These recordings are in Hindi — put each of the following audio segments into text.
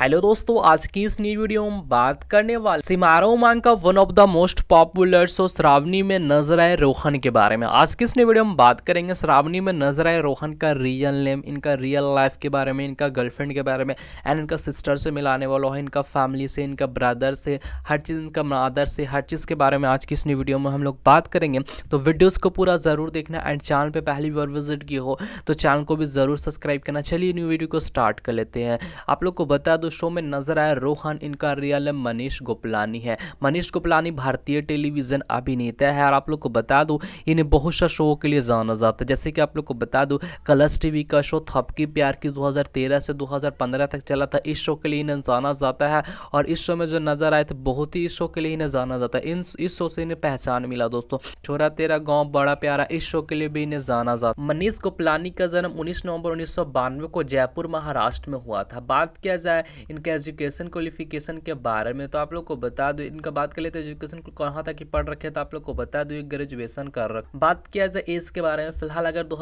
हेलो दोस्तों आज की इस नई वीडियो में बात करने वाले सिमारो मांग का one of the most popular show Shravani में नजर आए रोहन के बारे में आज की इस नई वीडियो में बात करेंगे श्रावणी में नजर आए रोहन का रियल नेम इनका रियल लाइफ के बारे में इनका गर्लफ्रेंड के बारे में एंड इनका सिस्टर से मिलाने वाला है इनका फैमिली से इनका ब्रदर से हर चीज़ इनका मदर से हर चीज़ के बारे में आज की इस न्यू वीडियो में हम लोग बात करेंगे तो वीडियोज़ को पूरा ज़रूर देखना एंड चैनल पर पहली बार विजिट की हो तो चैनल को भी ज़रूर सब्सक्राइब करना चलिए न्यू वीडियो को स्टार्ट कर लेते हैं आप लोग को बता बाद उस शो में नजर आया रोहन इनका रियल मनीष गोपलानी है मनीष गोपलानी भारतीय टेलीविजन अभिनेता है और आप लोग को बता दूँ इन्हें बहुत सा शो के लिए जाना जाता है जैसे कि आप लोग को बता दूँ कलर्स टीवी का शो थपकी प्यार की 2013 से 2015 तक चला था इस शो के लिए इन्हें जाना जाता है और इस शो में जो नजर आए थे बहुत ही इस शो के लिए इन्हें जाना जाता है इन इस शो से इन्हें पहचान मिला दोस्तों छोरा तेरा गाँव बड़ा प्यारा इस शो के लिए भी इन्हें जाना जाता मनीष गोपलानी का जन्म उन्नीस नवंबर उन्नीस को जयपुर महाराष्ट्र में हुआ था बात किया जाए इनके एजुकेशन क्वालिफिकेशन के बारे में तो आप लोग को बता दो इनका बात कर लेते एजुकेशन कहाँ तक पढ़ रखे तो आप लोग को बता दो ग्रेजुएशन कर रख बात किया जाए एज के बारे में फिलहाल अगर दो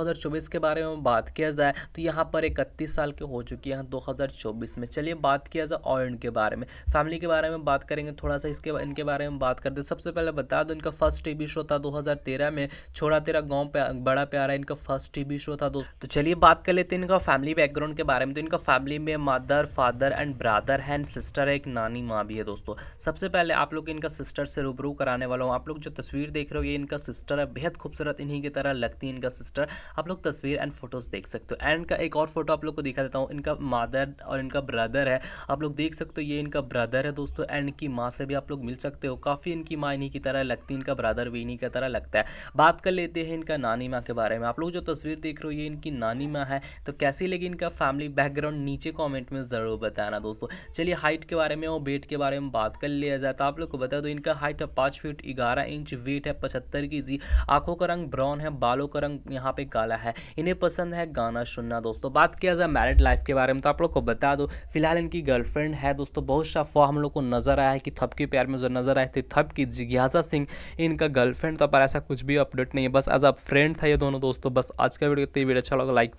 के बारे में बात किया जाए तो यहाँ पर इकतीस साल के हो चुकी है यहाँ में चलिए बात किया जाए और के बारे में फैमिली के बारे में बात करेंगे थोड़ा सा इसके इनके बारे में बात करते सबसे पहले बता दो इनका फर्स्ट टीवी शो था 2013 में छोड़ा तेरा गांव पे बड़ा प्यारा इनका फर्स्ट टीवी शो था दोस्तों तो चलिए बात कर लेते हैं इनका फैमिली बैकग्राउंड के बारे में तो इनका फैमिली में मदर फादर एंड ब्रदर है एंड सिस्टर है एक नानी माँ भी है दोस्तों सबसे पहले आप लोग इनका सिस्टर से रूबरू कराने वाला हूँ आप लोग जो तस्वीर देख रहे हो ये इनका सिस्टर है बेहद खूबसूरत इन्हीं की तरह लगती है इनका सिस्टर आप लोग तस्वीर एंड फोटोज़ देख सकते हो एंड का एक और फोटो आप लोग को दिखा देता हूँ इनका मादर और इनका ब्रदर है आप लोग देख सकते हो ये इनका ब्रदर है दोस्तों एंड की माँ से भी आप लोग मिल सकते हो काफ़ी इनकी माँ इन्हीं की तरह लगती है इनका ब्रदर भी इन्हीं की तरह लगता है बात कर लेते हैं इनका नानी माँ के बारे में आप लोग जो तस्वीर देख रहे हो ये इनकी नानी माँ है तो कैसी लगी इनका फैमिली बैकग्राउंड नीचे कॉमेंट में ज़रूर बताना बताना दोस्तों चलिए हाइट के बारे में और वेट के बारे में बात कर लिया जाए तो आप लोग को बता दो इनका हाइट है पाँच फीट ग्यारह इंच वेट है पचहत्तर की जी आंखों का रंग ब्राउन है बालों का रंग यहाँ पे काला है इन्हें पसंद है गाना सुनना दोस्तों बात किया जाए मैरिड लाइफ के बारे में तो आप लोग को बता दो फिलहाल इनकी गर्लफ्रेंड है दोस्तों बहुत सा अफवाह हम लोग को नजर आया है कि थप के प्यार में जो नजर आए थे थप की जिज्ञासा सिंह इनका गर्लफ्रेंड था तो पर ऐसा कुछ भी अपडेट नहीं है बस एज अ फ्रेंड था ये दोनों दोस्तों बस आज का वीडियो इतनी वीडियो अच्छा लगा लाइक